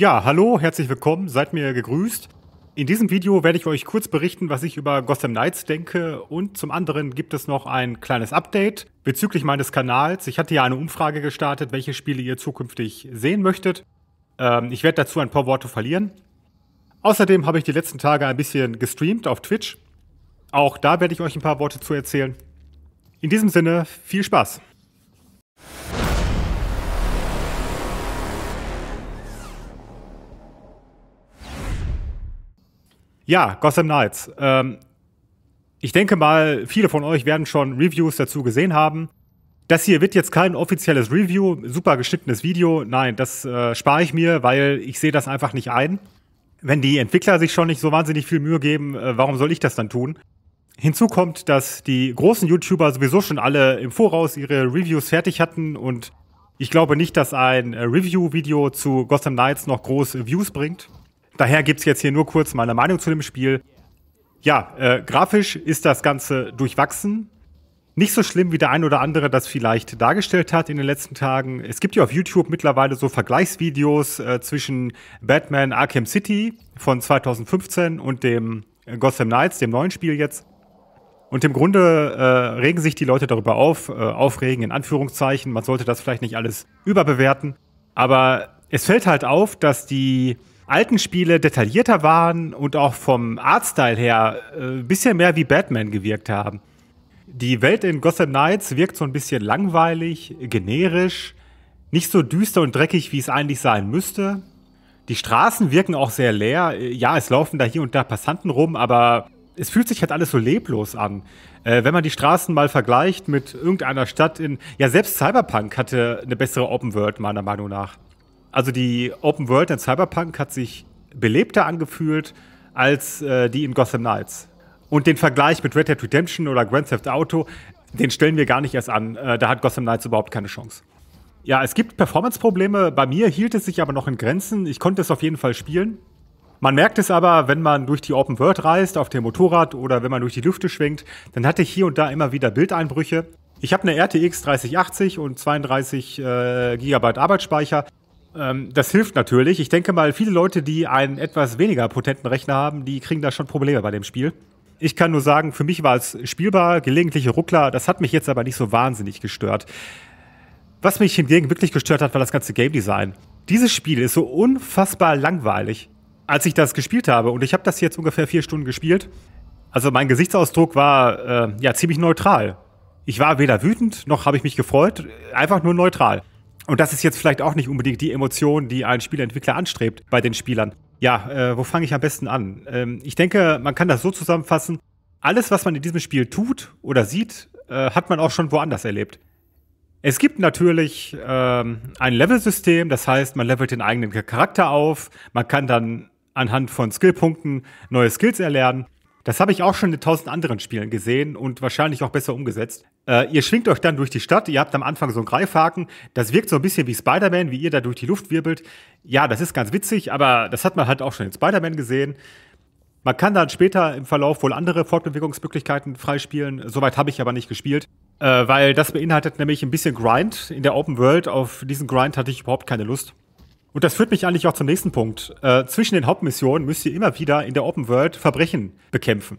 Ja, hallo, herzlich willkommen, seid mir gegrüßt. In diesem Video werde ich euch kurz berichten, was ich über Gotham Knights denke und zum anderen gibt es noch ein kleines Update bezüglich meines Kanals. Ich hatte ja eine Umfrage gestartet, welche Spiele ihr zukünftig sehen möchtet. Ähm, ich werde dazu ein paar Worte verlieren. Außerdem habe ich die letzten Tage ein bisschen gestreamt auf Twitch. Auch da werde ich euch ein paar Worte zu erzählen. In diesem Sinne, viel Spaß! Ja, Gotham Knights. Ähm, ich denke mal, viele von euch werden schon Reviews dazu gesehen haben. Das hier wird jetzt kein offizielles Review, super geschnittenes Video. Nein, das äh, spare ich mir, weil ich sehe das einfach nicht ein. Wenn die Entwickler sich schon nicht so wahnsinnig viel Mühe geben, äh, warum soll ich das dann tun? Hinzu kommt, dass die großen YouTuber sowieso schon alle im Voraus ihre Reviews fertig hatten und ich glaube nicht, dass ein äh, Review-Video zu Gotham Knights noch große Views bringt. Daher gibt es jetzt hier nur kurz meine Meinung zu dem Spiel. Ja, äh, grafisch ist das Ganze durchwachsen. Nicht so schlimm, wie der ein oder andere das vielleicht dargestellt hat in den letzten Tagen. Es gibt ja auf YouTube mittlerweile so Vergleichsvideos äh, zwischen Batman Arkham City von 2015 und dem Gotham Knights, dem neuen Spiel jetzt. Und im Grunde äh, regen sich die Leute darüber auf, äh, aufregen in Anführungszeichen. Man sollte das vielleicht nicht alles überbewerten. Aber es fällt halt auf, dass die alten Spiele detaillierter waren und auch vom Artstyle her äh, ein bisschen mehr wie Batman gewirkt haben. Die Welt in Gotham Knights wirkt so ein bisschen langweilig, generisch, nicht so düster und dreckig, wie es eigentlich sein müsste. Die Straßen wirken auch sehr leer. Ja, es laufen da hier und da Passanten rum, aber es fühlt sich halt alles so leblos an. Äh, wenn man die Straßen mal vergleicht mit irgendeiner Stadt in. Ja, selbst Cyberpunk hatte eine bessere Open World, meiner Meinung nach also die Open World in Cyberpunk hat sich belebter angefühlt als äh, die in Gotham Knights. Und den Vergleich mit Red Dead Redemption oder Grand Theft Auto, den stellen wir gar nicht erst an. Äh, da hat Gotham Knights überhaupt keine Chance. Ja, es gibt Performance-Probleme. Bei mir hielt es sich aber noch in Grenzen. Ich konnte es auf jeden Fall spielen. Man merkt es aber, wenn man durch die Open World reist, auf dem Motorrad oder wenn man durch die Lüfte schwenkt, dann hatte ich hier und da immer wieder Bildeinbrüche. Ich habe eine RTX 3080 und 32 äh, GB Arbeitsspeicher. Ähm, das hilft natürlich. Ich denke mal, viele Leute, die einen etwas weniger potenten Rechner haben, die kriegen da schon Probleme bei dem Spiel. Ich kann nur sagen, für mich war es spielbar, gelegentliche Ruckler. Das hat mich jetzt aber nicht so wahnsinnig gestört. Was mich hingegen wirklich gestört hat, war das ganze Game Design. Dieses Spiel ist so unfassbar langweilig. Als ich das gespielt habe, und ich habe das jetzt ungefähr vier Stunden gespielt, also mein Gesichtsausdruck war äh, ja ziemlich neutral. Ich war weder wütend noch habe ich mich gefreut, einfach nur neutral. Und das ist jetzt vielleicht auch nicht unbedingt die Emotion, die ein Spielentwickler anstrebt bei den Spielern. Ja, äh, wo fange ich am besten an? Ähm, ich denke, man kann das so zusammenfassen. Alles, was man in diesem Spiel tut oder sieht, äh, hat man auch schon woanders erlebt. Es gibt natürlich ähm, ein Level-System, das heißt, man levelt den eigenen Charakter auf, man kann dann anhand von Skillpunkten neue Skills erlernen. Das habe ich auch schon in tausend anderen Spielen gesehen und wahrscheinlich auch besser umgesetzt. Äh, ihr schwingt euch dann durch die Stadt, ihr habt am Anfang so einen Greifhaken, das wirkt so ein bisschen wie Spider-Man, wie ihr da durch die Luft wirbelt. Ja, das ist ganz witzig, aber das hat man halt auch schon in Spider-Man gesehen. Man kann dann später im Verlauf wohl andere Fortbewegungsmöglichkeiten freispielen. Soweit habe ich aber nicht gespielt, äh, weil das beinhaltet nämlich ein bisschen Grind in der Open World. Auf diesen Grind hatte ich überhaupt keine Lust. Und das führt mich eigentlich auch zum nächsten Punkt. Äh, zwischen den Hauptmissionen müsst ihr immer wieder in der Open World Verbrechen bekämpfen.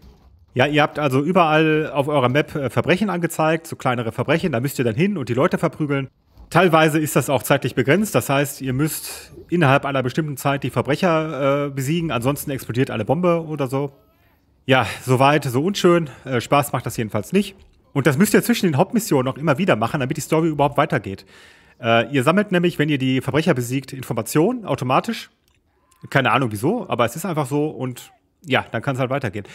Ja, ihr habt also überall auf eurer Map äh, Verbrechen angezeigt, so kleinere Verbrechen, da müsst ihr dann hin und die Leute verprügeln. Teilweise ist das auch zeitlich begrenzt, das heißt, ihr müsst innerhalb einer bestimmten Zeit die Verbrecher äh, besiegen, ansonsten explodiert eine Bombe oder so. Ja, soweit, so unschön. Äh, Spaß macht das jedenfalls nicht. Und das müsst ihr zwischen den Hauptmissionen auch immer wieder machen, damit die Story überhaupt weitergeht. Äh, ihr sammelt nämlich, wenn ihr die Verbrecher besiegt, Informationen automatisch. Keine Ahnung wieso, aber es ist einfach so und ja, dann kann es halt weitergehen.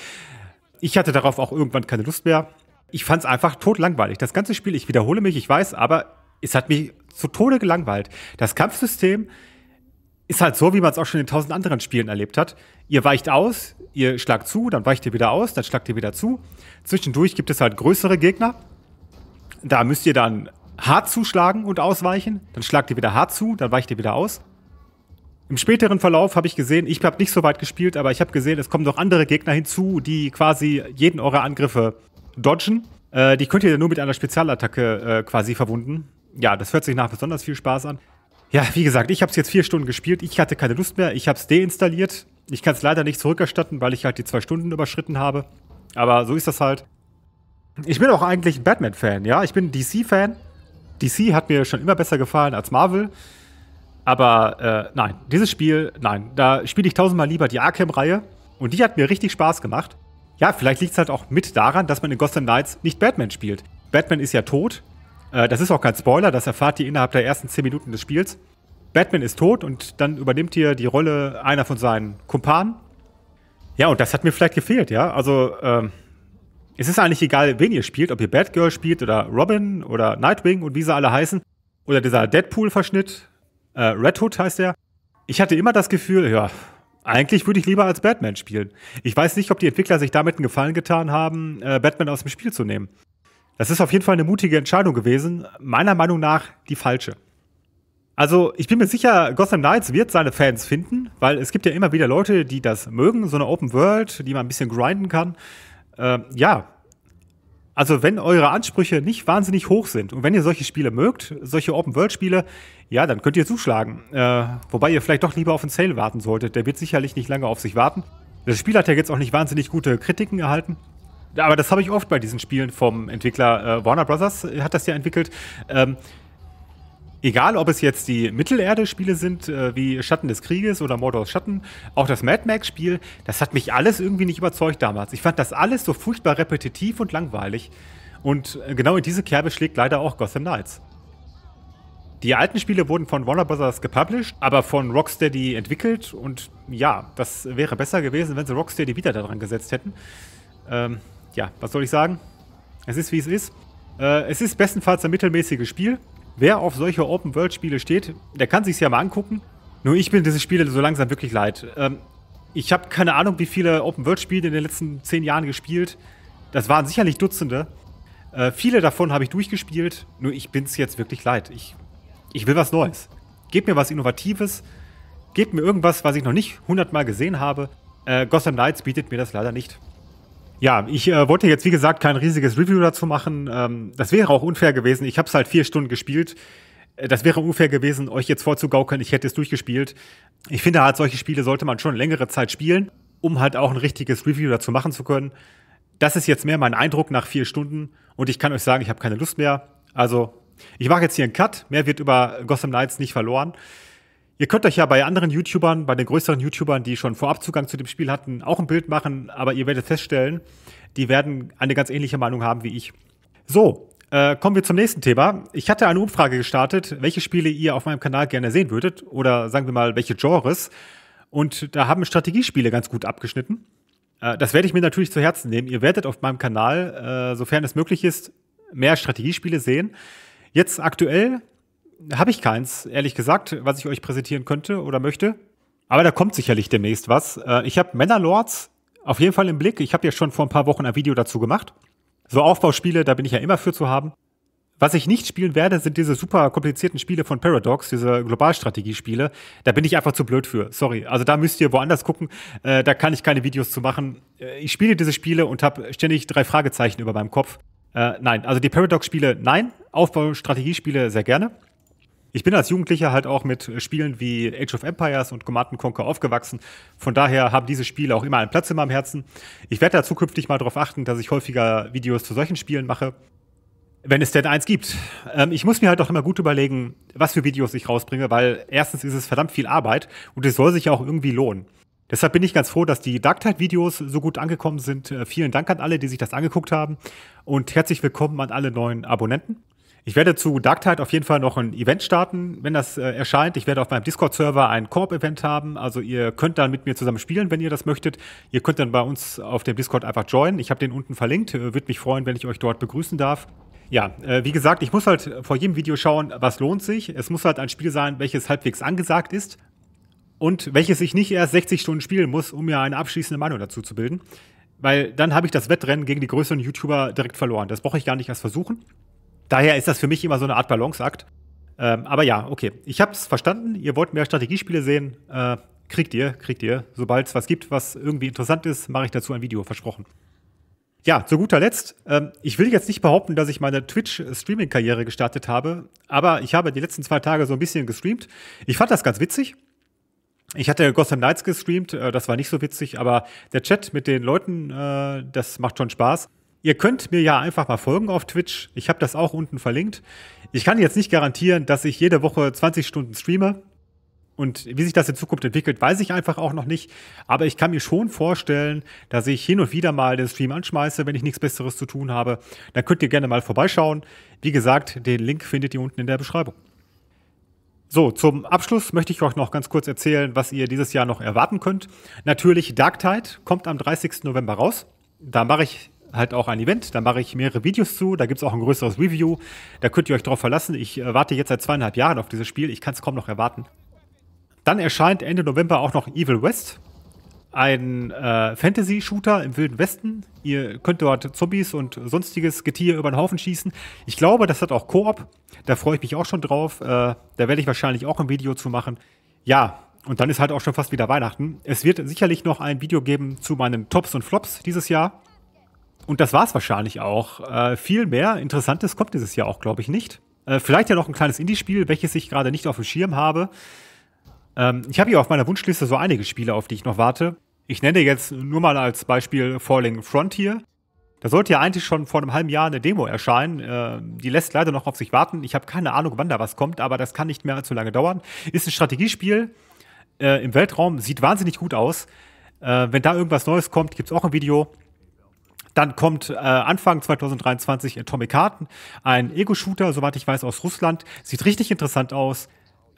Ich hatte darauf auch irgendwann keine Lust mehr. Ich fand es einfach totlangweilig. Das ganze Spiel, ich wiederhole mich, ich weiß, aber es hat mich zu Tode gelangweilt. Das Kampfsystem ist halt so, wie man es auch schon in tausend anderen Spielen erlebt hat. Ihr weicht aus, ihr schlagt zu, dann weicht ihr wieder aus, dann schlagt ihr wieder zu. Zwischendurch gibt es halt größere Gegner. Da müsst ihr dann hart zuschlagen und ausweichen. Dann schlagt ihr wieder hart zu, dann weicht ihr wieder aus. Im späteren Verlauf habe ich gesehen, ich habe nicht so weit gespielt, aber ich habe gesehen, es kommen noch andere Gegner hinzu, die quasi jeden eurer Angriffe dodgen. Äh, die könnt ihr nur mit einer Spezialattacke äh, quasi verwunden. Ja, das hört sich nach besonders viel Spaß an. Ja, wie gesagt, ich habe es jetzt vier Stunden gespielt. Ich hatte keine Lust mehr. Ich habe es deinstalliert. Ich kann es leider nicht zurückerstatten, weil ich halt die zwei Stunden überschritten habe. Aber so ist das halt. Ich bin auch eigentlich ein Batman-Fan, ja. Ich bin DC-Fan. DC hat mir schon immer besser gefallen als Marvel. Aber äh, nein, dieses Spiel, nein, da spiele ich tausendmal lieber die Arkham-Reihe. Und die hat mir richtig Spaß gemacht. Ja, vielleicht liegt es halt auch mit daran, dass man in Gotham Knights nicht Batman spielt. Batman ist ja tot. Äh, das ist auch kein Spoiler, das erfahrt ihr innerhalb der ersten 10 Minuten des Spiels. Batman ist tot und dann übernimmt ihr die Rolle einer von seinen Kumpanen. Ja, und das hat mir vielleicht gefehlt, ja. Also, ähm, es ist eigentlich egal, wen ihr spielt, ob ihr Batgirl spielt oder Robin oder Nightwing und wie sie alle heißen. Oder dieser Deadpool-Verschnitt, äh, Red Hood heißt er. Ich hatte immer das Gefühl, ja, eigentlich würde ich lieber als Batman spielen. Ich weiß nicht, ob die Entwickler sich damit einen Gefallen getan haben, äh, Batman aus dem Spiel zu nehmen. Das ist auf jeden Fall eine mutige Entscheidung gewesen, meiner Meinung nach die falsche. Also, ich bin mir sicher, Gotham Knights wird seine Fans finden, weil es gibt ja immer wieder Leute, die das mögen, so eine Open World, die man ein bisschen grinden kann. Äh, ja, also wenn eure Ansprüche nicht wahnsinnig hoch sind und wenn ihr solche Spiele mögt, solche Open-World-Spiele, ja, dann könnt ihr zuschlagen. Äh, wobei ihr vielleicht doch lieber auf den Sale warten solltet. Der wird sicherlich nicht lange auf sich warten. Das Spiel hat ja jetzt auch nicht wahnsinnig gute Kritiken erhalten. Aber das habe ich oft bei diesen Spielen vom Entwickler äh, Warner Brothers, hat das ja entwickelt. Ähm, Egal, ob es jetzt die Mittelerde-Spiele sind, äh, wie Schatten des Krieges oder Mordor's Schatten, auch das Mad Max-Spiel, das hat mich alles irgendwie nicht überzeugt damals. Ich fand das alles so furchtbar repetitiv und langweilig. Und äh, genau in diese Kerbe schlägt leider auch Gotham Knights. Die alten Spiele wurden von Warner Bros. gepublished, aber von Rocksteady entwickelt. Und ja, das wäre besser gewesen, wenn sie Rocksteady wieder daran gesetzt hätten. Ähm, ja, was soll ich sagen? Es ist, wie es ist. Äh, es ist bestenfalls ein mittelmäßiges Spiel. Wer auf solche Open-World-Spiele steht, der kann sich's ja mal angucken. Nur ich bin diese Spiele so langsam wirklich leid. Ähm, ich habe keine Ahnung, wie viele Open-World-Spiele in den letzten zehn Jahren gespielt. Das waren sicherlich Dutzende. Äh, viele davon habe ich durchgespielt, nur ich bin's jetzt wirklich leid. Ich, ich will was Neues. Gebt mir was Innovatives. Gebt mir irgendwas, was ich noch nicht hundertmal gesehen habe. Äh, Gotham Knights bietet mir das leider nicht. Ja, ich äh, wollte jetzt, wie gesagt, kein riesiges Review dazu machen. Ähm, das wäre auch unfair gewesen. Ich habe es halt vier Stunden gespielt. Äh, das wäre unfair gewesen, euch jetzt vorzugaukeln, ich hätte es durchgespielt. Ich finde halt, solche Spiele sollte man schon längere Zeit spielen, um halt auch ein richtiges Review dazu machen zu können. Das ist jetzt mehr mein Eindruck nach vier Stunden und ich kann euch sagen, ich habe keine Lust mehr. Also, ich mache jetzt hier einen Cut. Mehr wird über Gotham Knights nicht verloren. Ihr könnt euch ja bei anderen YouTubern, bei den größeren YouTubern, die schon vorab Zugang zu dem Spiel hatten, auch ein Bild machen, aber ihr werdet feststellen, die werden eine ganz ähnliche Meinung haben wie ich. So, äh, kommen wir zum nächsten Thema. Ich hatte eine Umfrage gestartet, welche Spiele ihr auf meinem Kanal gerne sehen würdet oder sagen wir mal, welche Genres. Und da haben Strategiespiele ganz gut abgeschnitten. Äh, das werde ich mir natürlich zu Herzen nehmen. Ihr werdet auf meinem Kanal, äh, sofern es möglich ist, mehr Strategiespiele sehen. Jetzt aktuell habe ich keins, ehrlich gesagt, was ich euch präsentieren könnte oder möchte. Aber da kommt sicherlich demnächst was. Äh, ich habe Männerlords auf jeden Fall im Blick. Ich habe ja schon vor ein paar Wochen ein Video dazu gemacht. So Aufbauspiele, da bin ich ja immer für zu haben. Was ich nicht spielen werde, sind diese super komplizierten Spiele von Paradox, diese Globalstrategiespiele. Da bin ich einfach zu blöd für. Sorry. Also da müsst ihr woanders gucken. Äh, da kann ich keine Videos zu machen. Äh, ich spiele diese Spiele und habe ständig drei Fragezeichen über meinem Kopf. Äh, nein, also die Paradox-Spiele, nein. Aufbaustrategiespiele sehr gerne ich bin als Jugendlicher halt auch mit Spielen wie Age of Empires und Command Conquer aufgewachsen. Von daher haben diese Spiele auch immer einen Platz in meinem Herzen. Ich werde da zukünftig mal darauf achten, dass ich häufiger Videos zu solchen Spielen mache. Wenn es denn eins gibt. Ähm, ich muss mir halt auch immer gut überlegen, was für Videos ich rausbringe, weil erstens ist es verdammt viel Arbeit und es soll sich ja auch irgendwie lohnen. Deshalb bin ich ganz froh, dass die Dark Tide-Videos so gut angekommen sind. Äh, vielen Dank an alle, die sich das angeguckt haben. Und herzlich willkommen an alle neuen Abonnenten. Ich werde zu Dark Tide auf jeden Fall noch ein Event starten, wenn das äh, erscheint. Ich werde auf meinem Discord-Server ein Koop-Event haben. Also ihr könnt dann mit mir zusammen spielen, wenn ihr das möchtet. Ihr könnt dann bei uns auf dem Discord einfach joinen. Ich habe den unten verlinkt. Äh, würde mich freuen, wenn ich euch dort begrüßen darf. Ja, äh, wie gesagt, ich muss halt vor jedem Video schauen, was lohnt sich. Es muss halt ein Spiel sein, welches halbwegs angesagt ist und welches ich nicht erst 60 Stunden spielen muss, um mir eine abschließende Meinung dazu zu bilden. Weil dann habe ich das Wettrennen gegen die größeren YouTuber direkt verloren. Das brauche ich gar nicht erst versuchen. Daher ist das für mich immer so eine Art Balanceakt. Ähm, aber ja, okay. Ich habe es verstanden. Ihr wollt mehr Strategiespiele sehen. Äh, kriegt ihr, kriegt ihr. Sobald es was gibt, was irgendwie interessant ist, mache ich dazu ein Video, versprochen. Ja, zu guter Letzt, ähm, ich will jetzt nicht behaupten, dass ich meine Twitch-Streaming-Karriere gestartet habe, aber ich habe die letzten zwei Tage so ein bisschen gestreamt. Ich fand das ganz witzig. Ich hatte Gotham Knights gestreamt, äh, das war nicht so witzig, aber der Chat mit den Leuten, äh, das macht schon Spaß. Ihr könnt mir ja einfach mal folgen auf Twitch. Ich habe das auch unten verlinkt. Ich kann jetzt nicht garantieren, dass ich jede Woche 20 Stunden streame. Und wie sich das in Zukunft entwickelt, weiß ich einfach auch noch nicht. Aber ich kann mir schon vorstellen, dass ich hin und wieder mal den Stream anschmeiße, wenn ich nichts Besseres zu tun habe. Dann könnt ihr gerne mal vorbeischauen. Wie gesagt, den Link findet ihr unten in der Beschreibung. So, zum Abschluss möchte ich euch noch ganz kurz erzählen, was ihr dieses Jahr noch erwarten könnt. Natürlich, Dark Tide kommt am 30. November raus. Da mache ich halt auch ein Event. Da mache ich mehrere Videos zu, da gibt es auch ein größeres Review. Da könnt ihr euch drauf verlassen. Ich äh, warte jetzt seit zweieinhalb Jahren auf dieses Spiel. Ich kann es kaum noch erwarten. Dann erscheint Ende November auch noch Evil West. Ein äh, Fantasy-Shooter im Wilden Westen. Ihr könnt dort Zombies und sonstiges Getier über den Haufen schießen. Ich glaube, das hat auch Koop. Da freue ich mich auch schon drauf. Äh, da werde ich wahrscheinlich auch ein Video zu machen. Ja, und dann ist halt auch schon fast wieder Weihnachten. Es wird sicherlich noch ein Video geben zu meinen Tops und Flops dieses Jahr. Und das war es wahrscheinlich auch. Äh, viel mehr Interessantes kommt dieses Jahr auch, glaube ich, nicht. Äh, vielleicht ja noch ein kleines Indie-Spiel, welches ich gerade nicht auf dem Schirm habe. Ähm, ich habe hier auf meiner Wunschliste so einige Spiele, auf die ich noch warte. Ich nenne jetzt nur mal als Beispiel Falling Frontier. Da sollte ja eigentlich schon vor einem halben Jahr eine Demo erscheinen. Äh, die lässt leider noch auf sich warten. Ich habe keine Ahnung, wann da was kommt, aber das kann nicht mehr allzu lange dauern. Ist ein Strategiespiel äh, im Weltraum, sieht wahnsinnig gut aus. Äh, wenn da irgendwas Neues kommt, gibt es auch ein Video. Dann kommt äh, Anfang 2023 Atomic Heart, ein Ego-Shooter, soweit ich weiß, aus Russland. Sieht richtig interessant aus.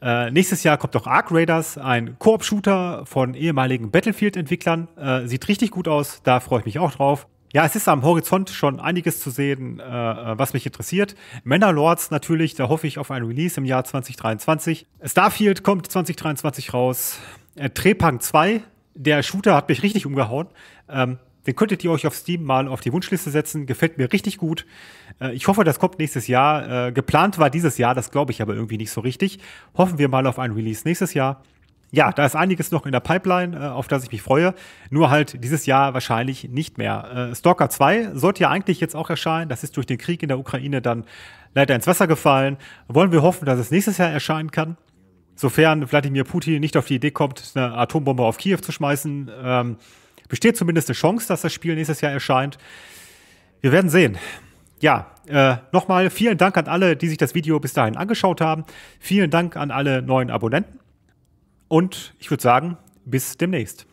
Äh, nächstes Jahr kommt auch Arc Raiders, ein Koop-Shooter von ehemaligen Battlefield-Entwicklern. Äh, sieht richtig gut aus, da freue ich mich auch drauf. Ja, es ist am Horizont schon einiges zu sehen, äh, äh was mich interessiert. Lords natürlich, da hoffe ich auf ein Release im Jahr 2023. Starfield kommt 2023 raus. Äh, Trepang 2, der Shooter hat mich richtig umgehauen. Ähm, den könntet ihr euch auf Steam mal auf die Wunschliste setzen. Gefällt mir richtig gut. Äh, ich hoffe, das kommt nächstes Jahr. Äh, geplant war dieses Jahr, das glaube ich aber irgendwie nicht so richtig. Hoffen wir mal auf ein Release nächstes Jahr. Ja, da ist einiges noch in der Pipeline, äh, auf das ich mich freue. Nur halt dieses Jahr wahrscheinlich nicht mehr. Äh, Stalker 2 sollte ja eigentlich jetzt auch erscheinen. Das ist durch den Krieg in der Ukraine dann leider ins Wasser gefallen. Wollen wir hoffen, dass es nächstes Jahr erscheinen kann sofern Wladimir Putin nicht auf die Idee kommt, eine Atombombe auf Kiew zu schmeißen, ähm, besteht zumindest eine Chance, dass das Spiel nächstes Jahr erscheint. Wir werden sehen. Ja, äh, nochmal vielen Dank an alle, die sich das Video bis dahin angeschaut haben. Vielen Dank an alle neuen Abonnenten. Und ich würde sagen, bis demnächst.